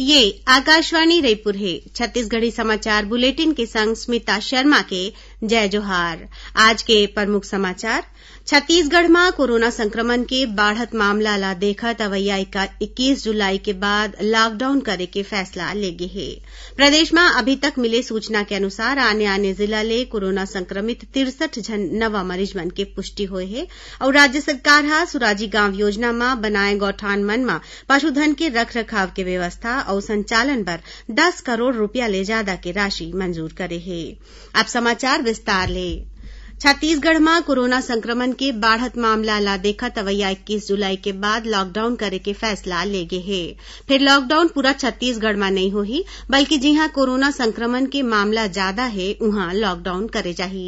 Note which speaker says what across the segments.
Speaker 1: ये आकाशवाणी रायपुर है छत्तीसगढ़ी समाचार बुलेटिन के संग स्मिता शर्मा के जय जोहार आज के प्रमुख समाचार छत्तीसगढ़ में कोरोना संक्रमण के बाढ़त मामला ला देखत अवैया इक्कीस जुलाई के बाद लॉकडाउन करे के फैसला लेगे है प्रदेश में अभी तक मिले सूचना के अनुसार आने आने जिला ले कोरोना संक्रमित तिरसठ जन नवा मरीज मन के पुष्टि हुए है और राज्य सरकार हा सुराजी गांव योजना में बनाए गौठान मन में पशुधन के रख रखाव की व्यवस्था और संचालन पर दस करोड़ रूपया ले ज्यादा की राशि मंजूर करे है विस्तारले में कोरोना संक्रमण के बाढ़त मामला ला देखा तवैया इक्कीस जुलाई के बाद लॉकडाउन करे के फैसला ले गए हे फिर लॉकडाउन पूरा छत्तीसगढ़ में नहीं होही बल्कि जिहां कोरोना संक्रमण के मामला ज्यादा है वहां लॉकडाउन करे जाही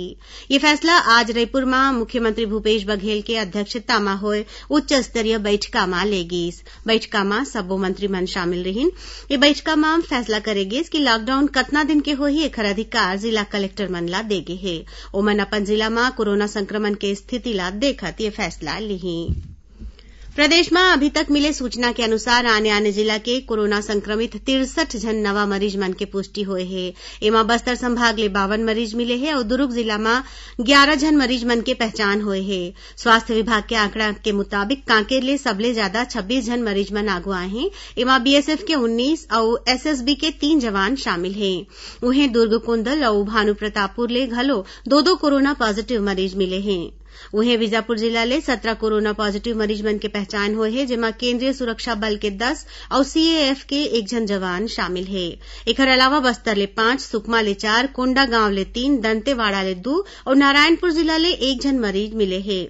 Speaker 1: ये फैसला आज रायपुर में मुख्यमंत्री भूपेश बघेल के अध्यक्षता में हुए उच्च स्तरीय बैठक में ले बैठक में सबो मन शामिल रहीन ये बैठक में फैसला करेगी कि लॉकडाउन कतना दिन के हो एक अधिकार जिला कलेक्टर मन देगी है ओमन अपन जिला में कोरोना संक्रमण के स्थितिला देखत ये फैसला लिही प्रदेश में अभी तक मिले सूचना के अनुसार आने आने जिला के कोरोना संक्रमित तिरसठ जन नवा मरीज मन के पुष्टि हुए है एमा बस्तर संभाग ले बावन मरीज मिले है और दुर्ग जिला में ग्यारह जन मरीज मन के पहचान हुए है स्वास्थ्य विभाग के आंकड़ा के मुताबिक कांकेर ले सबले ज्यादा छब्बीस जन मरीज मन आगू आए हैं एमा बीएसएफ के उन्नीस और एसएसबी के तीन जवान शामिल है वहीं दुर्ग कुंदल और भानु प्रतापपुर ले घलो दो दो कोरोना पॉजिटिव मरीज मिले हैं उहें बीजापुर जिला ले सत्रह कोरोना पॉजिटिव मरीज मन के पहचान हुए है जिमा केंद्रीय सुरक्षा बल के दस और सीएएफ के एक जन जवान शामिल है एक अलावा बस्तर ले पांच सुकमा ले चार कोंडा गांव ले तीन दंतेवाड़ा ले दो और नारायणपुर जिला ले एक जन मरीज मिले हे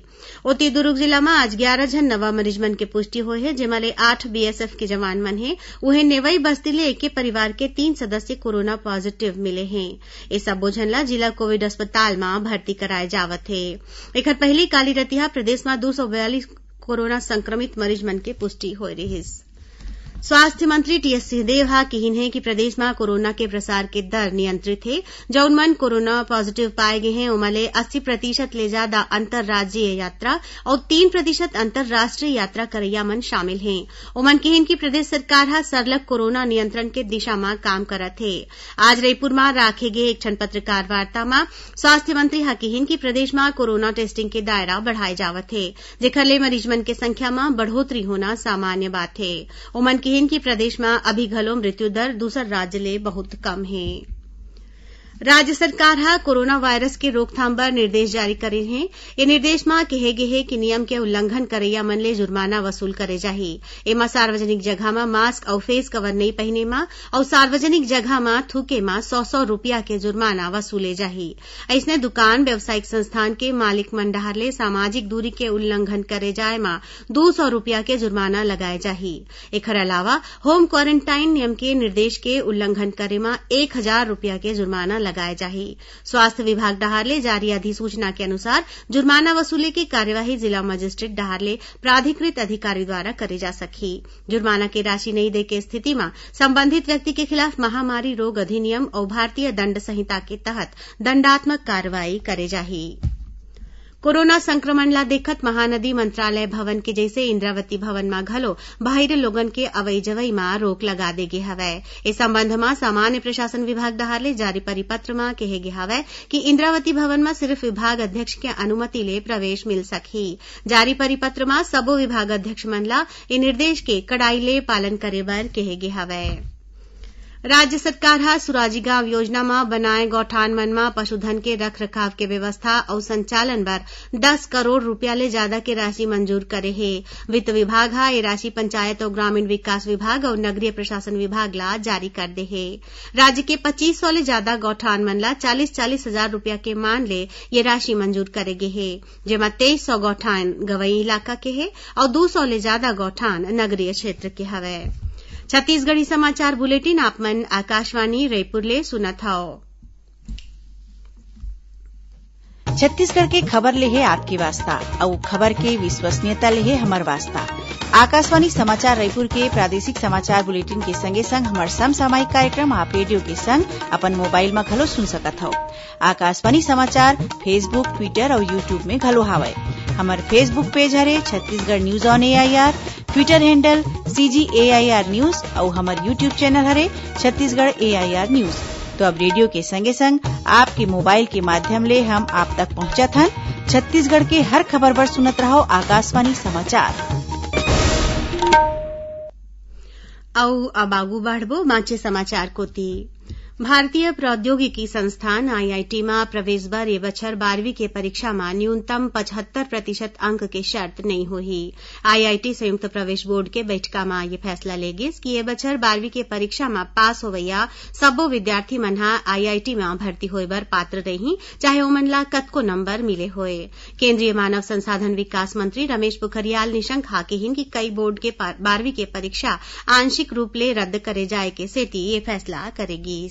Speaker 1: ઓતી દુર્ગ જિલ્લામાં આજ ગ્યાર જણ નવા મરીજમન के पुष्टि हुई है जिनमें आठ बीएसएफ के जवान मन है वहीं नेवई बस्ती ले एक परिवार के तीन सदस्य कोरोना पॉजिटिव मिले हैं ये सबो ला जिला कोविड अस्पताल में भर्ती कराए जावत है एक पहली काली रतिहा प्रदेश में दो सौ बयालीस कोरोना संक्रमित मरीज मन के पुष्टि हो रही है स्वास्थ्य टीएस सिंहदेव हा कहीन है कि प्रदेश में कोरोना के प्रसार के दर नियंत्रित है जौन मन कोरोना पॉजिटिव पाए गए हैं उमले अस्सी प्रतिशत ले ज्यादा अंतर्राज्यीय यात्रा और तीन प्रतिशत अंतर्राष्ट्रीय यात्रा करैया मन शामिल हैं उमन कहन कि प्रदेश सरकार हा सरलग कोरोना नियंत्रण के दिशा में काम करत है आज रायपुर में राखे गए एक क्षण पत्रकार वार्ता में स्वास्थ्य मंत्री हा कहन कि प्रदेश में कोरोना टेस्टिंग के दायरा बढ़ाए जावत है जिखरले ले मरीज मन के संख्या में बढ़ोतरी होना सामान्य बात है उमन कहन की प्रदेश में अभी घलो मृत्यु दर दूसर राज्य ले बहुत कम है राज्य सरकार ह कोरोना वायरस के रोकथाम पर निर्देश जारी करे हे ए निर्देश में कहे गे हे कि नियम के उल्लंघन करैया मन ले जुर्माना वसूल करे जाही एमा सार्वजनिक जगह म मास्क और फेस कवर नहीं पहने म और सार्वजनिक जगह म थूके म सौ सौ रूपया के जुर्माना वसूले जाही ऐसने दुकान व्यावसायिक संस्थान के मालिक मंडहार ले सामाजिक दूरी के उल्लंघन करे जाए म दो सौ रूपया के जुर्माना लगाए जाही एक अलावा होम क्वारंटाइन नियम के निर्देश के उल्लंघन करे म एक हजार रूपया के जुर्माना लगाए जाए स्वास्थ्य विभाग डहारले जारी अधिसूचना के अनुसार जुर्माना वसूली की कार्यवाही जिला मजिस्ट्रेट डहारले प्राधिकृत अधिकारी द्वारा करे जा सकी जुर्माना की राशि नहीं दे के स्थिति में संबंधित व्यक्ति के खिलाफ महामारी रोग अधिनियम और भारतीय दंड संहिता के तहत दंडात्मक कार्रवाई करे जाए कोरोना संक्रमण ला देखत महानदी मंत्रालय भवन के जैसे इंद्रावती भवन में घलो बाहर लोगन के अवई जवई में रोक लगा दे गे हवय इस संबंध में सामान्य प्रशासन विभाग दहार ले जारी परिपत्र में कहे गे हवै कि इंद्रावती भवन में सिर्फ विभाग अध्यक्ष के अनुमति ले प्रवेश मिल सकी जारी परिपत्र में सबो विभाग अध्यक्ष मंडला इन निर्देश के कड़ाई ले पालन करे बर कहे गे हवय राज्य રાજ્ય सुराजी गांव योजना में बनाए गौठान मनमा पशुधन के रख रखाव की व्यवस्था और संचालन पर दस करोड़ रूपया ले ज्यादा के राशि मंजूर करे है वित्त विभाग हा ये राशि पंचायत और ग्रामीण विकास विभाग और नगरीय प्रशासन विभाग ला जारी कर दे है राज्य के पच्चीस सौ ले ज्यादा गौठान मन ला चालीस चालीस हजार रूपया के मान ले ये राशि मंजूर करे है जेमा तेईस सौ गौठान गवई इलाका के है और दो सौ ले ज्यादा गौठान नगरीय क्षेत्र के हवे छत्तीसगढ़ी समाचार बुलेटिन आपमन आकाशवाणी रायपुर ले सुनत हओ छत्तीसगढ़ के खबर ले है आपके वास्ता और खबर के विश्वसनीयता ले है हमार वास्ता आकाशवाणी समाचार रायपुर के प्रादेशिक समाचार बुलेटिन के संगे संग हमार समसामयिक कार्यक्रम आप रेडियो के संग अपन मोबाइल में घलो सुन सकत हो आकाशवाणी समाचार फेसबुक ट्विटर और यूट्यूब में घलो हावय हमार फेसबुक पेज हरे Chhattisgarh news on A I R Twitter handle I R news और हमारे यूट्यूब चैनल हरे छत्तीसगढ़ एआईआर न्यूज तो अब रेडियो के संगे संग आपके मोबाइल के माध्यम ले हम आप तक पहुँचा था छत्तीसगढ़ के हर खबर पर सुनत रहो आकाशवाणी समाचार अब आगू बढ़बो समाचार प्रौद्योगिकी संस्थान आईआईटी में प्रवेश बार ए बछर बारहवीं के परीक्षा में न्यूनतम पचहत्तर प्रतिशत अंक की शर्त नहीं हुई आईआईटी संयुक्त प्रवेश बोर्ड के बैठका में यह फैसला लेगी कि ये बछर बारहवीं के परीक्षा में पास होवैया सबो विद्यार्थी मन आईआईटी में भर्ती हो बर पात्र रही चाहे वो मनला कतको नंबर मिले होए केन्द्रीय मानव संसाधन विकास मंत्री रमेश पोखरियाल निशंक हा कि कई बोर्ड के बारहवीं की परीक्षा आंशिक रूप ले रद्द करे जाए के सेती ये फैसला करेगी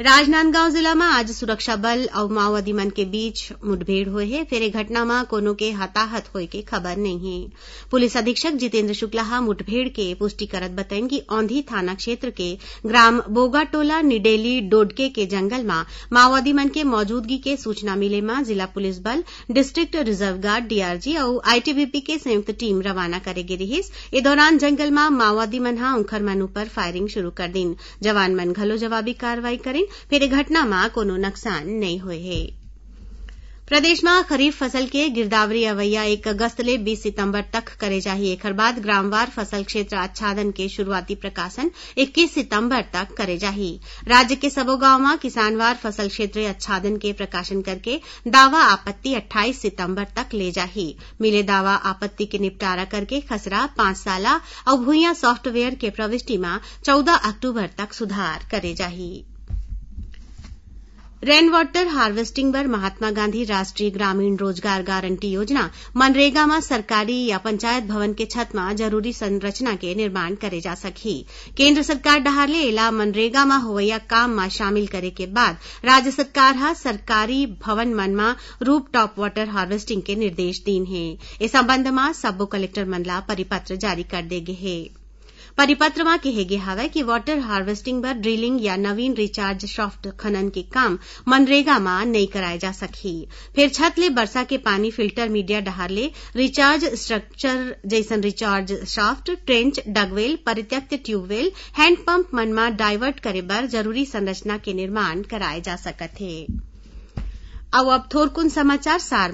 Speaker 1: राजनांदगांव जिला में आज सुरक्षा बल और माओवादी मन के बीच मुठभेड़ हुई है फिर घटना में कोनो के हताहत हो की खबर नहीं है पुलिस अधीक्षक जितेंद्र शुक्ला मुठभेड़ के पुष्टि करत बताएं कि औंधी थाना क्षेत्र के ग्राम बोगाटोला निडेली डोडके के जंगल में माओवादी मन के मौजूदगी के सूचना मिले में जिला पुलिस बल डिस्ट्रिक्ट रिजर्व गार्ड डीआरजी और आईटीबीपी के संयुक्त टीम रवाना करे गे रहीस इस दौरान जंगल में माओवादी मन उखर मन पर फायरिंग शुरू कर दी जवान मन घलो जवाबी कार्रवाई करे घटना में ઘટનામાં नुकसान नहीं हुए है प्रदेश में खरीफ फसल के गिरदावरी अवैया एक अगस्त ले बीस सितंबर तक करे जाही एकर बाद ग्रामवार फसल क्षेत्र आच्छादन के शुरुआती प्रकाशन 21 सितंबर तक करे जाही राज्य के सबो गांव में किसानवार फसल क्षेत्र आच्छादन के प्रकाशन करके दावा आपत्ति 28 सितंबर तक ले जाही मिले दावा आपत्ति के निपटारा करके खसरा पांच साला और भूया सॉफ्टवेयर के प्रविष्टि में चौदह अक्टूबर तक सुधार करे जाही रेन हार्वेस्टिंग पर महात्मा गांधी राष्ट्रीय ग्रामीण रोजगार गारंटी योजना मनरेगा में सरकारी या पंचायत भवन के छत में जरूरी संरचना के निर्माण करे जा सकी केंद्र सरकार डहाले एला होवैया काम में शामिल करे के बाद राज्य सरकार हा सरकारी भवन मन में टॉप वाटर हार्वेस्टिंग के निर्देश दीन है इस संबंध में सबो कलेक्टर मंडला परिपत्र जारी कर देगे हे परिपत्र में कहे गया है कि वाटर हार्वेस्टिंग पर ड्रिलिंग या नवीन रिचार्ज शॉफ्ट खनन के काम मनरेगा में नहीं कराए जा सके फिर छत ले वर्षा के पानी फिल्टर मीडिया डहार ले रिचार्ज स्ट्रक्चर जैसन रिचार्ज शॉफ्ट ट्रेंच डगवेल परित्यक्त ट्यूबवेल हैंडपंप मनमा डायवर्ट करे बर जरूरी संरचना के निर्माण कराए जा सकते हैं अउ अब थोरकुन समाचार सार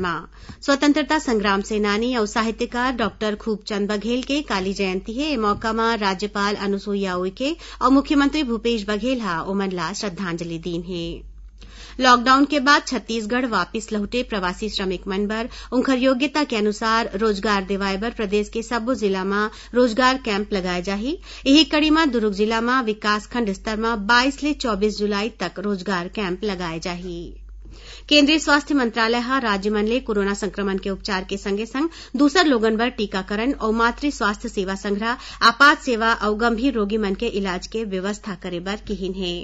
Speaker 1: स्वतंत्रता संग्राम सेनानी और साहित्यकार डॉक्टर खूबचंद बघेल के काली जयंती हे मौका में राज्यपाल अनुसुईया उइके और मुख्यमंत्री भूपेश बघेल हा ओमन ला श्रद्धांजलि दीन हे लॉकडाउन के बाद छत्तीसगढ़ वापिस लौटे प्रवासी श्रमिक मन पर उनखर योग्यता के अनुसार रोजगार दिवाए पर प्रदेश के सब जिला में रोजगार कैंप लगाए जाही यही कड़ी में दुर्ग जिला में विकासखंड स्तर में 22 ले 24 जुलाई तक रोजगार कैंप लगाए जाही केंद्रीय स्वास्थ्य मंत्रालय राज्य मन ले कोरोना संक्रमण के उपचार के संगे संग दूसर लोगन बर टीकाकरण और मातृ स्वास्थ्य सेवा संग्रह आपात सेवा और गंभीर रोगी मन के इलाज के व्यवस्था करे बर किहिन है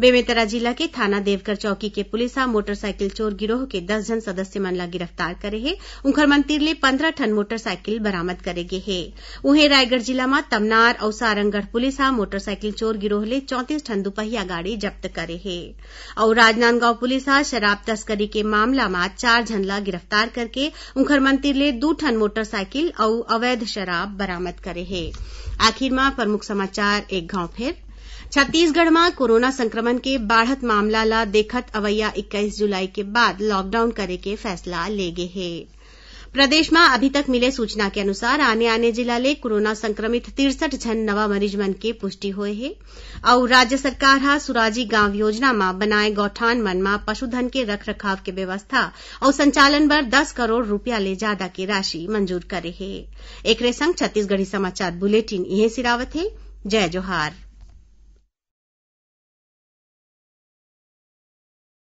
Speaker 1: बेमेतरा जिला के थाना देवकर चौकी के पुलिस आ मोटरसाइकिल चोर गिरोह के दस जन सदस्य मन ला गिरफ्तार करे हे उखर मंत्री ले पंद्रह ठन मोटरसाइकिल बरामद करे गे हे उहें रायगढ़ जिला में तमनार और सारंगढ़ पुलिस आ मोटरसाइकिल चोर गिरोह ले चौंतीस ठन दुपहिया गाड़ी जब्त करे हे और राजनांदगांव पुलिस आ शराब तस्करी के मामला में चार झनला गिरफ्तार करके उखर मंत्री ले दू ठन मोटरसाइकिल और अवैध शराब बरामद करे हे आखिर में प्रमुख समाचार एक गांव फिर छत्तीसगढ़ में कोरोना संक्रमण के बाढ़त मामला ला देखत अवैया 21 जुलाई के बाद लॉकडाउन करे के फैसला ले गए है प्रदेश में अभी तक मिले सूचना के अनुसार आने आने जिला ले कोरोना संक्रमित तिरसठ झन नवा मरीज मन के पुष्टि हुए है और राज्य सरकार हा सुराजी गांव योजना में बनाए गौठान मन में पशुधन के रख रखाव के व्यवस्था और संचालन पर दस करोड़ रूपया ले ज्यादा की राशि मंजूर करे है एक संग छत्तीसगढ़ी समाचार बुलेटिन इहे सिरावत है जय जोहार